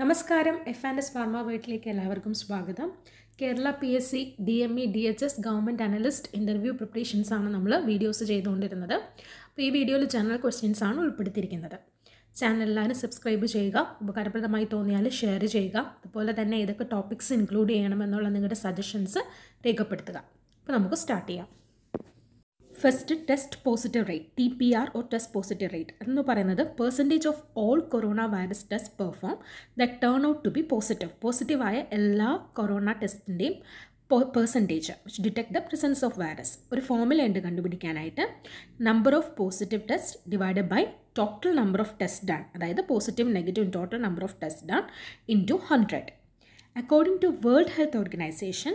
നമസ്കാരം F and S pharma വീട്ടിലേക്ക് എല്ലാവർക്കും സ്വാഗതം Kerala P S C D M E D H S government analyst interview preparations ആണ് നമ്മൾ വീഡിയോസ് ചെയ്തുകൊണ്ടിരുന്നത് അപ്പോൾ ഈ വീഡിയോയിൽ ജനറൽ ക്വസ്റ്റ്യൻസ് ആണ് ഉൾപ്പെടുത്തിയിരിക്കുന്നത് ചാനൽ എല്ലാവരും സബ്സ്ക്രൈബ് ചെയ്യുക ഉപകാരപ്രദമായി തോന്നിയാൽ ഷെയർ ചെയ്യുക അതുപോലെ തന്നെ ഏതൊക്കെ ടോപ്പിക്സ് ഇൻക്ലൂഡ് ചെയ്യണമെന്നുള്ള നിങ്ങളുടെ സജഷൻസ് രേഖപ്പെടുത്തുക അപ്പോൾ നമുക്ക് സ്റ്റാർട്ട് ചെയ്യാം first test positive rate T P R or test positive rate എന്ന് പറയുന്നത് percentage of all coronavirus test perform the turn out to be positive പോസിറ്റീവായ എല്ലാ കൊറോണ ടെസ്റ്റിൻ്റെയും percentage which detect the presence of virus ഒരു ഫോമുലയുണ്ട് കണ്ടുപിടിക്കാനായിട്ട് number of positive test divided by total number of test done അതായത് positive negative total number of test done into hundred according to world health organisation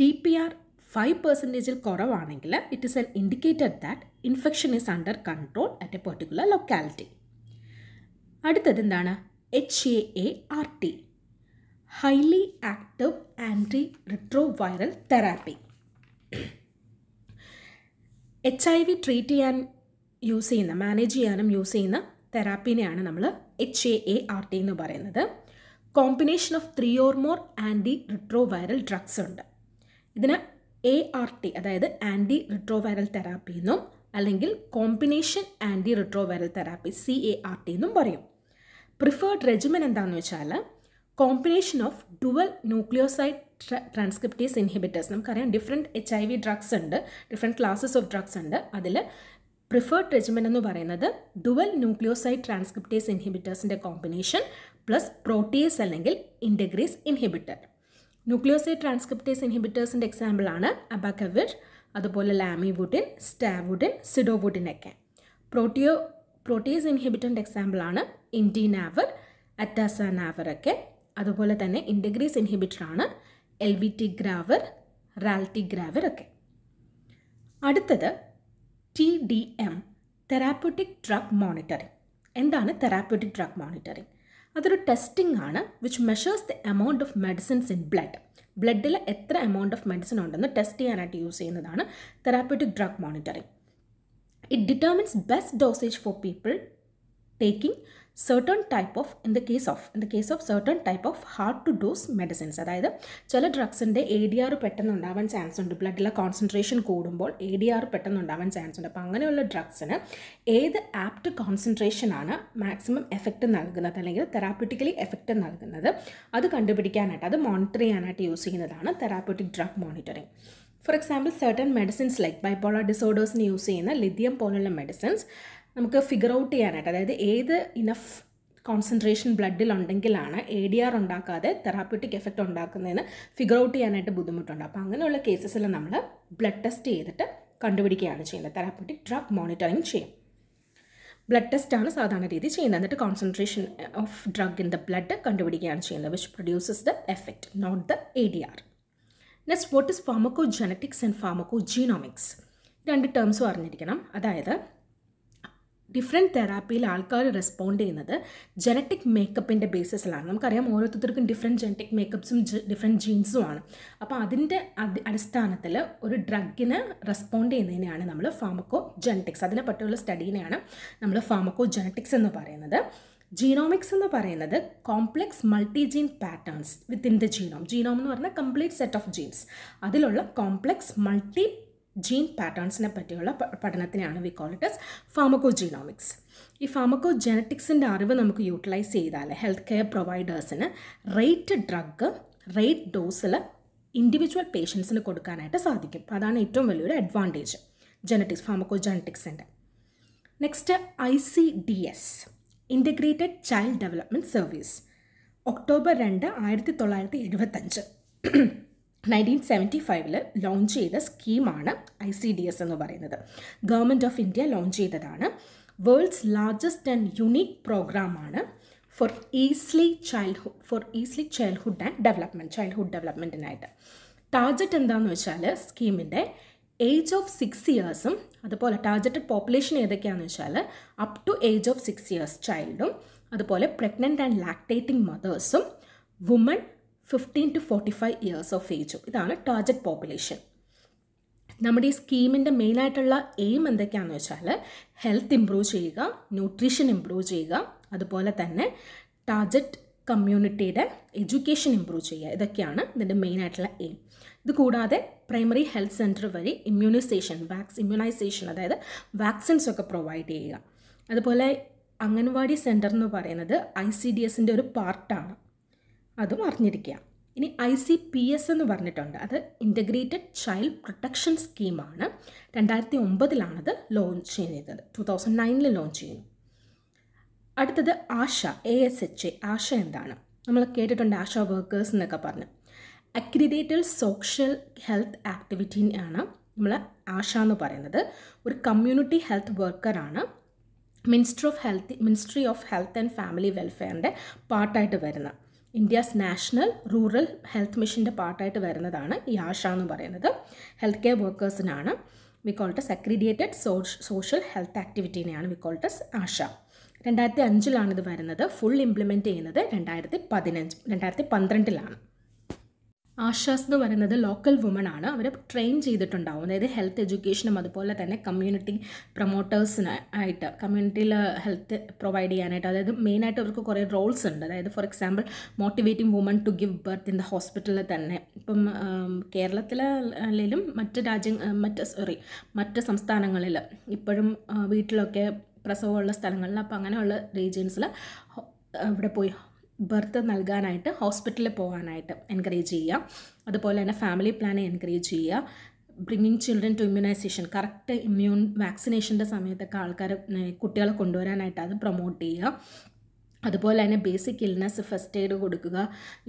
T P R five പെർസെൻറ്റേജിൽ കുറവാണെങ്കിൽ it is an indicated that infection is under control at a particular locality അടുത്തത് എന്താണ് H A A R T highly active antiretroviral therapy H I V treat ചെയ്യാൻ use ചെയ്യുന്ന manage ചെയ്യാനും use ചെയ്യുന്ന തെറാപ്പീനെയാണ് നമ്മൾ H A A R T എന്ന് പറയുന്നത് combination of three or more antiretroviral drugs ഉണ്ട് ഇതിന് എ ആർ ടി അതായത് ആൻറ്റി റിട്രോവൈറൽ തെറാപ്പി എന്നും അല്ലെങ്കിൽ combination antiretroviral therapy C A R T എന്നും പറയും പ്രിഫേർഡ് റെജിമൻ എന്താണെന്ന് വെച്ചാൽ combination of dual nucleoside transcriptase inhibitors നമുക്കറിയാം different H I V drugs ഉണ്ട് ഡിഫറെൻറ്റ് ക്ലാസസ് ഓഫ് ഡ്രഗ്സ് ഉണ്ട് അതിൽ പ്രിഫേർഡ് റെജിമൻ എന്ന് പറയുന്നത് ഡുവൽ ന്യൂക്ലിയോസൈഡ് ട്രാൻസ്ക്രിപ്റ്റേസ് ഇൻഹിബിറ്റേഴ്സിൻ്റെ കോമ്പിനേഷൻ പ്ലസ് പ്രോട്ടീസ് അല്ലെങ്കിൽ ഇൻറ്റഗ്രേസ് ഇൻഹിബിറ്റർ ന്യൂക്ലിയോസൈഡ് ട്രാൻസ്ക്രിപ്റ്റേസ് ഇൻഹിബിറ്റേഴ്സിൻ്റെ ആണ് അബാക്കവിർ അതുപോലെ ലാമിവുഡിൻ സ്റ്റാവുഡിൻ സിഡോവുഡിൻ ഒക്കെ പ്രോട്ടിയോ പ്രോട്ടീസ് ഇൻഹിബിറ്റൻ്റെ എക്സാമ്പിളാണ് ഇൻഡീനാവർ അറ്റാസാനാവർ ഒക്കെ അതുപോലെ തന്നെ ഇൻഡഗ്രീസ് ഇൻഹിബിറ്ററാണ് elvitegravir raltegravir ഒക്കെ അടുത്തത് T D M therapeutic drug monitoring എന്താണ് തെറാപ്യൂട്ടിക് ഡ്രഗ് മോണിറ്ററിംഗ് അതൊരു ടെസ്റ്റിംഗ് ആണ് which measures the amount of medicines in blood ബ്ലഡിൽ എത്ര എമൗണ്ട് ഓഫ് മെഡിസിൻ ഉണ്ടെന്ന് ടെസ്റ്റ് ചെയ്യാനായിട്ട് യൂസ് ചെയ്യുന്നതാണ് therapeutic drug monitoring it determines best dosage for people taking certain type of in the case of in the case of certain type of hard to dose medicines അതായത് ചില ഡ്രഗ്സിൻ്റെ A D R പെട്ടെന്ന് ഉണ്ടാവാൻ chance ഉണ്ട് ബ്ലഡിലെ concentration കൂടുമ്പോൾ A D R പെട്ടെന്ന് ഉണ്ടാവാൻ chance ഉണ്ട് അപ്പോൾ അങ്ങനെയുള്ള ഡ്രഗ്സിന് ഏത് ആപ്റ്റ് കോൺസെൻട്രേഷനാണ് മാക്സിമം എഫക്റ്റ് നൽകുന്നത് അല്ലെങ്കിൽ തെറാപ്യൂട്ടിക്കലി എഫക്റ്റ് നൽകുന്നത് അത് കണ്ടുപിടിക്കാനായിട്ട് അത് മോണിറ്റർ ചെയ്യാനായിട്ട് യൂസ് ചെയ്യുന്നതാണ് therapeutic drug monitoring for example certain medicines like bipolar ഡിസോർഡേഴ്സിന് യൂസ് ചെയ്യുന്ന ലിഥിയം പോലുള്ള മെഡിസിൻസ് നമുക്ക് ഫിഗർ ഔട്ട് ചെയ്യാനായിട്ട് അതായത് ഏത് ഇനഫ് കോൺസെൻട്രേഷൻ ബ്ലഡിലുണ്ടെങ്കിലാണ് എ ഡി ആർ ഉണ്ടാക്കാതെ തെറാപ്യൂട്ടിക് എഫക്റ്റ് ഉണ്ടാക്കുന്നതെന്ന് ഫിഗർ ഔട്ട് ചെയ്യാനായിട്ട് ബുദ്ധിമുട്ടുണ്ട് അപ്പോൾ അങ്ങനെയുള്ള കേസസിൽ നമ്മൾ ബ്ലഡ് ടെസ്റ്റ് ചെയ്തിട്ട് കണ്ടുപിടിക്കുകയാണ് ചെയ്യുന്നത് തെറാപ്യൂട്ടിക് ഡ്രഗ് മോണിറ്ററിങ് ചെയ്യും ബ്ലഡ് ടെസ്റ്റ് ആണ് സാധാരണ രീതി ചെയ്യുന്നത് എന്നിട്ട് concentration of drug in the blood കണ്ടുപിടിക്കുകയാണ് ചെയ്യുന്നത് which produces the effect not the A D R next what is pharmacogenetics and pharmacogenomics രണ്ട് ടേംസും അറിഞ്ഞിരിക്കണം അതായത് ഡിഫറെൻറ്റ് തെറാപ്പിയിൽ ആൾക്കാർ റെസ്പോണ്ട് ചെയ്യുന്നത് ജനറ്റിക് മേക്കപ്പിൻ്റെ ബേസിസിലാണ് നമുക്കറിയാം ഓരോരുത്തർക്കും ഡിഫറെൻറ്റ് ജനറ്റിക് മേക്കപ്സും ഡിഫറെൻറ്റ് ആണ് അപ്പോൾ അതിൻ്റെ അടിസ്ഥാനത്തിൽ ഒരു ഡ്രഗിന് റെസ്പോണ്ട് ചെയ്യുന്നതിനെയാണ് നമ്മൾ ഫാമക്കോ ജനറ്റിക്സ് അതിനെ പറ്റിയുള്ള സ്റ്റഡീനെയാണ് നമ്മൾ ഫാമക്കോ ജനറ്റിക്സ് എന്ന് പറയുന്നത് ജീനോമിക്സ് എന്ന് പറയുന്നത് complex multi gene patterns within the genome genome എന്ന് പറഞ്ഞാൽ കംപ്ലീറ്റ് സെറ്റ് ഓഫ് ജീൻസ് അതിലുള്ള കോംപ്ലക്സ് മൾട്ടി ജീൻ പാറ്റേൺസിനെ പറ്റിയുള്ള പഠനത്തിനെയാണ് we call it as pharmacogenomics ഈ ഫാമക്കോ ജനറ്റിക്സിൻ്റെ അറിവ് നമുക്ക് യൂട്ടിലൈസ് ചെയ്താൽ ഹെൽത്ത് കെയർ പ്രൊവൈഡേഴ്സിന് റേറ്റ് ഡ്രഗ് റേറ്റ് ഡോസിൽ ഇൻഡിവിജ്വൽ പേഷ്യൻസിന് കൊടുക്കാനായിട്ട് സാധിക്കും അതാണ് ഏറ്റവും വലിയൊരു അഡ്വാൻറ്റേജ് ജനറ്റിക്സ് ഫാമക്കോ ജനറ്റിക്സിൻ്റെ next I C D S integrated child development service October രണ്ട് ആയിരത്തി തൊള്ളായിരത്തി എഴുപത്തഞ്ച് നയൻറ്റീൻ സെവൻറ്റി ഫൈവിൽ ലോഞ്ച് ചെയ്ത സ്കീമാണ് ഐ സി ഡി എസ് എന്ന് പറയുന്നത് ഗവൺമെൻറ് ഓഫ് ഇന്ത്യ ലോഞ്ച് ചെയ്തതാണ് വേൾഡ്സ് ലാർജസ്റ്റ് ആൻഡ് യുണീക്ക് പ്രോഗ്രാമാണ് for early childhood for early childhood and development childhood ഡെവലപ്മെൻറ്റിനായിട്ട് ടാർജറ്റ് എന്താണെന്ന് വെച്ചാൽ സ്കീമിൻ്റെ ഏജ് ഓഫ് സിക്സ് ഇയേഴ്സും അതുപോലെ ടാർജറ്റഡ് പോപ്പുലേഷൻ ഏതൊക്കെയാണെന്ന് വെച്ചാൽ up to age of six years ചൈൽഡും അതുപോലെ പ്രഗ്നൻ്റ് ആൻഡ് ലാക്ടേറ്റിംഗ് മദേഴ്സും woman fifteen to forty five years of ഏജും ഇതാണ് ടാർജറ്റ് പോപ്പുലേഷൻ നമ്മുടെ ഈ സ്കീമിൻ്റെ മെയിനായിട്ടുള്ള എയിം എന്തൊക്കെയാണെന്ന് വെച്ചാൽ ഹെൽത്ത് ഇമ്പ്രൂവ് ചെയ്യുക ന്യൂട്രീഷൻ ഇമ്പ്രൂവ് ചെയ്യുക അതുപോലെ തന്നെ ടാർജറ്റ് കമ്മ്യൂണിറ്റിയുടെ എഡ്യൂക്കേഷൻ ഇമ്പ്രൂവ് ചെയ്യുക ഇതൊക്കെയാണ് ഇതിൻ്റെ മെയിനായിട്ടുള്ള എയിം ഇത് കൂടാതെ പ്രൈമറി ഹെൽത്ത് സെൻറ്റർ വഴി ഇമ്മ്യൂണൈസേഷൻ വാക്സ് ഇമ്മ്യൂണൈസേഷൻ അതായത് വാക്സിൻസ് ഒക്കെ പ്രൊവൈഡ് ചെയ്യുക അതുപോലെ അംഗൻവാടി സെൻറ്റർ എന്ന് പറയുന്നത് ഐ സി ഡി എസിൻ്റെ ഒരു പാർട്ടാണ് അതും അറിഞ്ഞിരിക്കുക ഇനി ഐ സി പി എസ് എന്ന് പറഞ്ഞിട്ടുണ്ട് അത് ഇൻ്റഗ്രേറ്റഡ് ചൈൽഡ് പ്രൊട്ടക്ഷൻ സ്കീമാണ് രണ്ടായിരത്തി ഒമ്പതിലാണത് ലോഞ്ച് ചെയ്തത് ടു തൗസൻഡ് നയനിൽ ലോഞ്ച് ചെയ്യുന്നു അടുത്തത് ASHA A S H A ASHA എന്താണ് നമ്മൾ കേട്ടിട്ടുണ്ട് ആശ വർക്കേഴ്സ് എന്നൊക്കെ പറഞ്ഞ് അക്രിഡേറ്റഡ് സോഷ്യൽ ഹെൽത്ത് ആക്ടിവിറ്റിയാണ് നമ്മൾ ആശ എന്ന് പറയുന്നത് ഒരു കമ്മ്യൂണിറ്റി ഹെൽത്ത് വർക്കറാണ് minister of health ministry of health and family വെൽഫെയറിൻ്റെ പാർട്ടായിട്ട് വരുന്നത് ഇന്ത്യസ് നാഷണൽ റൂറൽ ഹെൽത്ത് മിഷൻ്റെ പാർട്ടായിട്ട് വരുന്നതാണ് ഈ ആഷ എന്ന് പറയുന്നത് ഹെൽത്ത് കെയർ വർക്കേഴ്സിനാണ് വിക്കോൾട്ടസ് അക്രിഡിയേറ്റഡ് സോഷ്യൽ ഹെൽത്ത് ആക്ടിവിറ്റീനെയാണ് വിക്കോൾട്ടസ് ആഷ രണ്ടായിരത്തി അഞ്ചിലാണ് ഇത് വരുന്നത് ഫുൾ ഇംപ്ലിമെൻറ്റ് ചെയ്യുന്നത് രണ്ടായിരത്തി പതിനഞ്ച് രണ്ടായിരത്തി പന്ത്രണ്ടിലാണ് ആശാസ് എന്ന് പറയുന്നത് ലോക്കൽ വുമൺ ആണ് അവരെ ട്രെയിൻ ചെയ്തിട്ടുണ്ടാവും അതായത് ഹെൽത്ത് എഡ്യൂക്കേഷനും അതുപോലെ തന്നെ കമ്മ്യൂണിറ്റി പ്രൊമോട്ടേഴ്സിന് ആയിട്ട് കമ്മ്യൂണിറ്റിയിൽ ഹെൽത്ത് പ്രൊവൈഡ് ചെയ്യാനായിട്ട് അതായത് മെയിനായിട്ട് അവർക്ക് കുറേ റോൾസ് ഉണ്ട് അതായത് for example motivating woman to give birth in the ഹോസ്പിറ്റലിൽ തന്നെ ഇപ്പം കേരളത്തിലും മറ്റ് രാജ്യ മറ്റ് സോറി മറ്റ് സംസ്ഥാനങ്ങളിൽ ഇപ്പോഴും വീട്ടിലൊക്കെ പ്രസവമുള്ള സ്ഥലങ്ങളിൽ അപ്പോൾ അങ്ങനെയുള്ള റീജിയൻസിൽ അവിടെ പോയി ബർത്ത് നൽകാനായിട്ട് ഹോസ്പിറ്റലിൽ പോകാനായിട്ട് എൻകറേജ് ചെയ്യുക അതുപോലെ തന്നെ ഫാമിലി പ്ലാനെ എൻകറേജ് ചെയ്യുക bringing children to immunisation correct immune വാക്സിനേഷൻ്റെ സമയത്തൊക്കെ ആൾക്കാർ കുട്ടികളെ കൊണ്ടുവരാനായിട്ട് അത് പ്രൊമോട്ട് ചെയ്യുക അതുപോലെ തന്നെ ബേസിക് ഇൽനെസ് ഫസ്റ്റ് എയ്ഡ് കൊടുക്കുക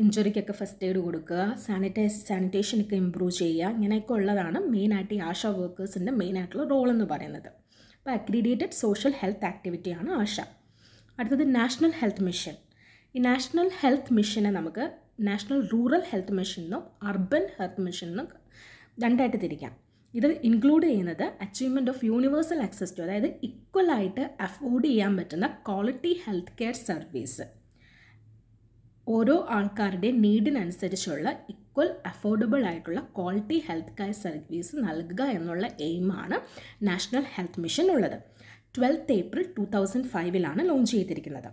ഇഞ്ചുറിക്കൊക്കെ ഫസ്റ്റ് എയ്ഡ് കൊടുക്കുക സാനിറ്റൈസ് സാനിറ്റേഷനൊക്കെ ഇമ്പ്രൂവ് ചെയ്യുക ഇങ്ങനെയൊക്കെ ഉള്ളതാണ് മെയിനായിട്ട് ഈ ആശ വർക്കേഴ്സിൻ്റെ മെയിനായിട്ടുള്ള റോൾ എന്ന് പറയുന്നത് അപ്പോൾ അക്രിഡിയേറ്റഡ് സോഷ്യൽ ഹെൽത്ത് ആക്ടിവിറ്റിയാണ് ആശ അടുത്തത് നാഷണൽ ഹെൽത്ത് മിഷൻ ഈ നാഷണൽ ഹെൽത്ത് മിഷനെ നമുക്ക് നാഷണൽ റൂറൽ ഹെൽത്ത് മിഷൻ എന്നും അർബൻ ഹെൽത്ത് മിഷൻ എന്നും രണ്ടായിട്ട് തിരിക്കാം ഇത് ഇൻക്ലൂഡ് ചെയ്യുന്നത് achievement of universal access to അതായത് ഇക്വലായിട്ട് അഫോർഡ് ചെയ്യാൻ പറ്റുന്ന ക്വാളിറ്റി ഹെൽത്ത് കെയർ സർവീസ് ഓരോ ആൾക്കാരുടെയും നീഡിനനുസരിച്ചുള്ള ഈക്വൽ അഫോർഡബിൾ ആയിട്ടുള്ള ക്വാളിറ്റി ഹെൽത്ത് കെയർ സർവീസ് നൽകുക എന്നുള്ള എയിമാണ് നാഷണൽ ഹെൽത്ത് മിഷൻ ഉള്ളത് ട്വൽത്ത് ഏപ്രിൽ ടു തൗസൻഡ് ഫൈവിലാണ് ലോഞ്ച് ചെയ്തിരിക്കുന്നത്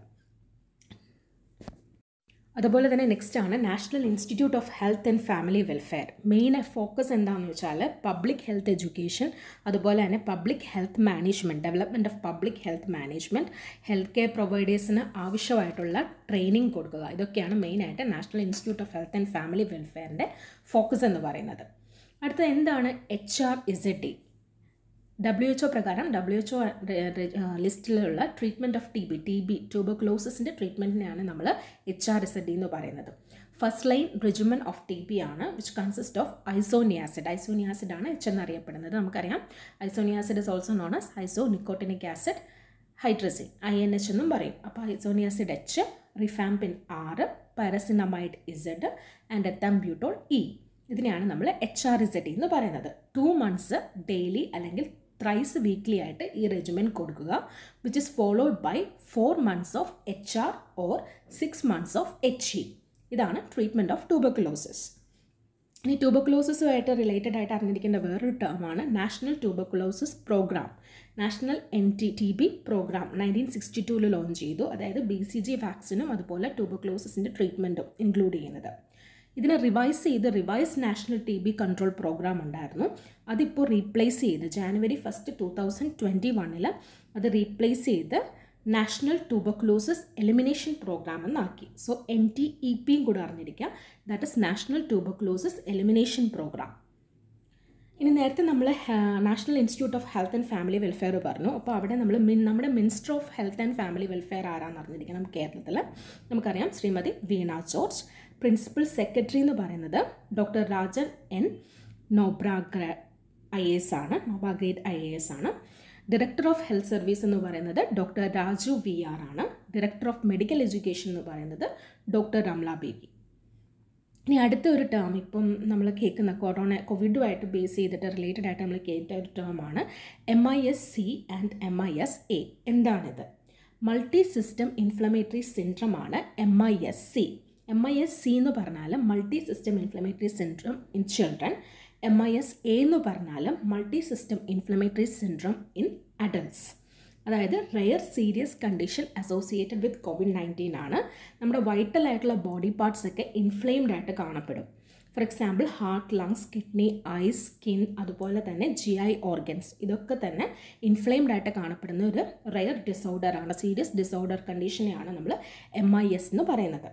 അതുപോലെ തന്നെ നെക്സ്റ്റ് ആണ് national institute of health and family welfare main focus എന്താണെന്ന് വെച്ചാൽ പബ്ലിക് ഹെൽത്ത് എഡ്യൂക്കേഷൻ അതുപോലെ തന്നെ public health management development of public health management health care പ്രൊവൈഡേഴ്സിന് ആവശ്യമായിട്ടുള്ള ട്രെയിനിങ് കൊടുക്കുക ഇതൊക്കെയാണ് മെയിനായിട്ട് national institute of health and family വെൽഫെയറിൻ്റെ ഫോക്കസ് എന്ന് പറയുന്നത് അടുത്തത് എന്താണ് H R Z D W H O പ്രകാരം ഡബ്ല്യു എച്ച്ഒ ലിസ്റ്റിലുള്ള treatment of T B T B ട്യൂബർക്ലോസിൻ്റെ ട്രീറ്റ്മെൻറ്റിനെയാണ് നമ്മൾ എച്ച് ആർ എസ് ഡി എന്ന് പറയുന്നത് first line regimen of T B ആണ് which consist of isoniazid isoniazid ആണ് എച്ച് എന്നറിയപ്പെടുന്നത് നമുക്കറിയാം isoniazid is also known as isonicotinic acid hydrazine I N H എന്നും പറയും അപ്പോൾ isoniazid H rifampin R pyrazinamide Z and ethambutol E ഇതിനെയാണ് നമ്മൾ H R Z എന്ന് പറയുന്നത് ടു മന്ത്സ് ഡെയിലി അല്ലെങ്കിൽ ത്രൈസ് വീക്ക്ലി ആയിട്ട് ഈ റെജിമെൻ കൊടുക്കുക which is followed by four months of H R or six months of H E ഇതാണ് treatment of tuberculosis ഇനി ട്യൂബക്കുലോസിസുമായിട്ട് റിലേറ്റഡ് ആയിട്ട് അറിഞ്ഞിരിക്കേണ്ട വേറൊരു ടേമാണ് national tuberculosis programme national N T T B programme nineteen sixty ടൂവിൽ launch ചെയ്തു അതായത് ബി സി ജി വാക്സിനും അതുപോലെ ട്യൂബക്കുലോസിസിൻ്റെ ട്രീറ്റ്മെൻറ്റും ഇൻക്ലൂഡ് ചെയ്യുന്നത് ഇതിനെ റിവൈസ് ചെയ്ത് revise national T B control programme ഉണ്ടായിരുന്നു അതിപ്പോൾ റീപ്ലേസ് ചെയ്ത് January first two thousand twenty വണ്ണിൽ അത് റീപ്ലേസ് ചെയ്ത് നാഷണൽ ട്യൂബക്ലോസസ് എലിമിനേഷൻ പ്രോഗ്രാം എന്നാക്കി സോ എൻ ടി ഇ പിയും കൂടെ അറിഞ്ഞിരിക്കുക that is national tuberculosis elimination programme ഇനി നേരത്തെ നമ്മൾ national institute of health and family welfare പറഞ്ഞു അപ്പോൾ അവിടെ നമ്മൾ മിൻ നമ്മുടെ minister of health and family welfare ആരാന്ന് അറിഞ്ഞിരിക്കണം കേരളത്തിൽ നമുക്കറിയാം Shrimati Veena George principal secretary എന്ന് പറയുന്നത് doctor Rajan N Khobragade I S ആണ് നോബാഗ്രേഡ് ഐ എ എസ് ആണ് ഡയറക്ടർ ഓഫ് ഹെൽത്ത് സർവീസ് എന്ന് പറയുന്നത് ഡോക്ടർ രാജു വി ആർ ആണ് ഡയറക്ടർ ഓഫ് മെഡിക്കൽ എഡ്യൂക്കേഷൻ എന്ന് പറയുന്നത് ഡോക്ടർ റംല ബേബി ഇനി അടുത്ത ഒരു ടേം ഇപ്പം നമ്മൾ കേൾക്കുന്ന കൊറോണ കോവിഡുമായിട്ട് ബേസ് ചെയ്തിട്ട് റിലേറ്റഡ് ആയിട്ട് നമ്മൾ കേട്ട ഒരു ടേമാണ് M I S C and M I S A എന്താണിത് മൾട്ടി സിസ്റ്റം ഇൻഫ്ലമേറ്ററി സിൻഡ്രമാണ് M I S C M I S C എന്ന് പറഞ്ഞാൽ multi system inflammatory syndrome in children M I S A എന്ന് പറഞ്ഞാൽ multi system inflammatory syndrome in adults അതായത് rare serious condition associated with covid nineteen ആണ് നമ്മുടെ vital ആയിട്ടുള്ള body parts ഒക്കെ inflamed ആയിട്ട് കാണപ്പെടും for example heart lungs kidney eyes skin അതുപോലെ തന്നെ ജി ഐ ഓർഗൻസ് ഇതൊക്കെ തന്നെ ഇൻഫ്ലെയിംഡ് ആയിട്ട് കാണപ്പെടുന്ന ഒരു റെയർ ഡിസോർഡർ ആണ് സീരിയസ് ഡിസോർഡർ കണ്ടീഷനെയാണ് നമ്മൾ എം ഐ എസ് എന്ന് പറയുന്നത്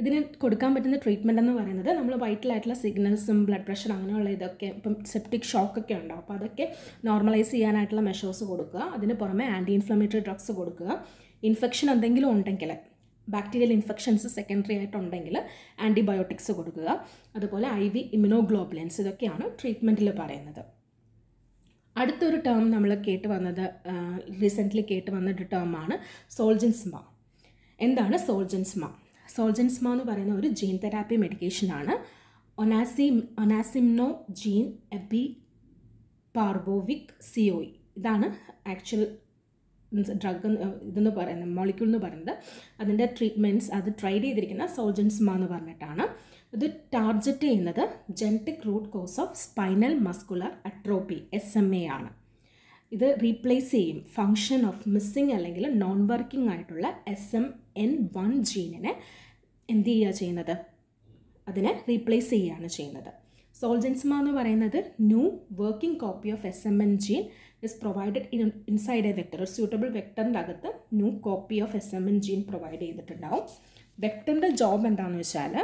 ഇതിന് കൊടുക്കാൻ പറ്റുന്ന ട്രീറ്റ്മെൻ്റ് എന്ന് പറയുന്നത് നമ്മൾ വൈറ്റലായിട്ടുള്ള സിഗ്നൽസും ബ്ലഡ് പ്രഷർ അങ്ങനെയുള്ള ഇതൊക്കെ ഇപ്പം സെപ്റ്റിക് ഷോക്കൊക്കെ ഉണ്ടാവും അപ്പോൾ അതൊക്കെ നോർമലൈസ് ചെയ്യാനായിട്ടുള്ള മെഷേഴ്സ് കൊടുക്കുക അതിന് പുറമെ ആൻറ്റി ഇൻഫ്ലമേറ്ററി ഡ്രഗ്സ് കൊടുക്കുക ഇൻഫെക്ഷൻ എന്തെങ്കിലും ഉണ്ടെങ്കിൽ ബാക്ടീരിയൽ ഇൻഫെക്ഷൻസ് സെക്കൻഡറി ആയിട്ടുണ്ടെങ്കിൽ ആൻറ്റിബയോട്ടിക്സ് കൊടുക്കുക അതുപോലെ ഐ വി ഇമ്യൂണോഗ്ലോബുലൻസ് ഇതൊക്കെയാണ് ട്രീറ്റ്മെൻറ്റിൽ പറയുന്നത് അടുത്തൊരു ടേം നമ്മൾ കേട്ട് വന്നത് റീസെൻ്റ്ലി കേട്ട് വന്നൊരു ടേമാണ് സോൾജൻസ്മ എന്താണ് സോൾജൻസ്മ സോൾജൻസ്മ എന്ന് പറയുന്ന ഒരു ജീൻ തെറാപ്പി മെഡിക്കേഷനാണ് ഒനാസി onasemnogene abeparvovec xioi ഇതാണ് ആക്ച്വൽ മീൻസ് ഡ്രഗ് ഇതെന്ന് പറയുന്നത് മോളിക്യൂൾ എന്ന് പറയുന്നത് അതിൻ്റെ ട്രീറ്റ്മെൻറ്റ്സ് അത് ട്രൈ ചെയ്തിരിക്കുന്ന സോൾജൻസ്മ എന്ന് പറഞ്ഞിട്ടാണ് ഇത് ടാർജറ്റ് ചെയ്യുന്നത് genetic root cause of spinal muscular atrophy S M A ആണ് ഇത് റീപ്ലേസ് ചെയ്യും ഫങ്ഷൻ ഓഫ് മിസ്സിങ് അല്ലെങ്കിൽ നോൺ വർക്കിംഗ് ആയിട്ടുള്ള എസ് എം എൻ വൺ ജീനിനെ എന്ത് ചെയ്യുക ചെയ്യുന്നത് അതിനെ റീപ്ലേസ് ചെയ്യുകയാണ് ചെയ്യുന്നത് സോൾജൻസ്മ എന്ന് പറയുന്നത് new working copy of S M N gene is provided in inside a vector ഒരു സ്യൂട്ടബിൾ വെക്ടറിൻ്റെ അകത്ത് new copy of S M N gene provide ചെയ്തിട്ടുണ്ടാവും വെക്ടറിൻ്റെ ജോബ് എന്താണെന്ന് വെച്ചാൽ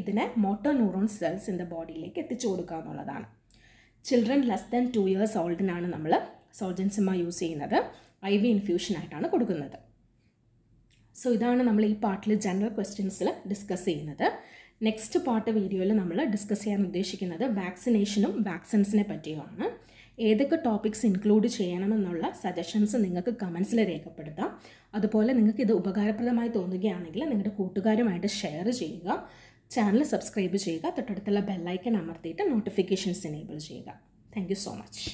ഇതിനെ motor neuron cells in the ബോഡിയിലേക്ക് എത്തിച്ചു കൊടുക്കുക എന്നുള്ളതാണ് children less than two years ഓൾഡിനാണ് നമ്മൾ സോൾജൻസിമ യൂസ് ചെയ്യുന്നത് ഐ വി ഇൻഫ്യൂഷനായിട്ടാണ് കൊടുക്കുന്നത് സോ ഇതാണ് നമ്മൾ ഈ പാർട്ടിൽ ജനറൽ ക്വസ്റ്റ്യൻസിൽ ഡിസ്കസ് ചെയ്യുന്നത് നെക്സ്റ്റ് പാർട്ട് വീഡിയോയിൽ നമ്മൾ ഡിസ്കസ് ചെയ്യാൻ ഉദ്ദേശിക്കുന്നത് വാക്സിനേഷനും വാക്സിൻസിനെ പറ്റിയുമാണ് ഏതൊക്കെ ടോപ്പിക്സ് ഇൻക്ലൂഡ് ചെയ്യണമെന്നുള്ള സജഷൻസ് നിങ്ങൾക്ക് കമൻസിൽ രേഖപ്പെടുത്താം അതുപോലെ നിങ്ങൾക്ക് ഇത് ഉപകാരപ്രദമായി തോന്നുകയാണെങ്കിൽ നിങ്ങളുടെ കൂട്ടുകാരുമായിട്ട് ഷെയർ ചെയ്യുക ചാനൽ സബ്സ്ക്രൈബ് ചെയ്യുക തൊട്ടടുത്തുള്ള ബെല്ലൈക്കൺ അമർത്തിയിട്ട് നോട്ടിഫിക്കേഷൻസ് എനേബിൾ ചെയ്യുക താങ്ക് സോ മച്ച്